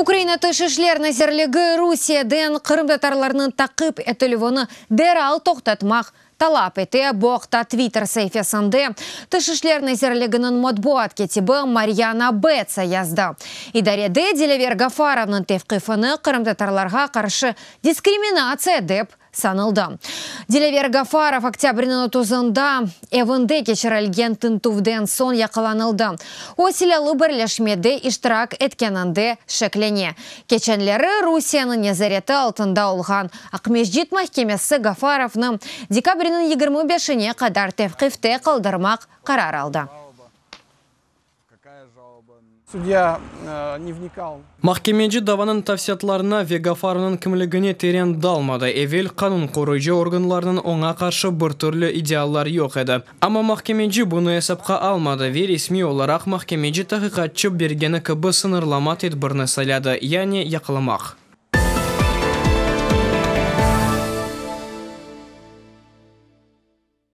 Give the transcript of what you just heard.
Украина төшешлеріні нәзірлігі Русия ден қырымдатарларының тақып әтілівіні дәр ал тоқтатмақ талап ете боқта твиттер сейфесінде тышишлерный зерлігінің модбуат кетібі Марьяна Бетса язды. Идареде Делевер Гафаровның тевқифыны қырымдатарларға қаршы дискриминация деп санылды. Делевер Гафаров октябрьнің кечер әвінде кешірілген тінтувден сон яқыланылды. Осилялы бірлешмеді іштырак әткенінді шеклене. Кеченлері Русияның незареті алтында олған. Ақмеждит махкемесі Гафаровны декабрінің 25-іне қадар тәвқифте қалдырмақ қарар алды судья э, не вникал Вегафарының даванын тавсиятларына вегафарынын кімлігіне терең далмады эвел қанун коройжу органларынын оңа қаршы бір түрлү идеаллар жок еді. амма махкемечи бұны эсепке алмады ве оларақ оларак махкемечи тахыкатчы кібі сынырламат сынырлама тедбирни сайлады Яне, яқыламақ.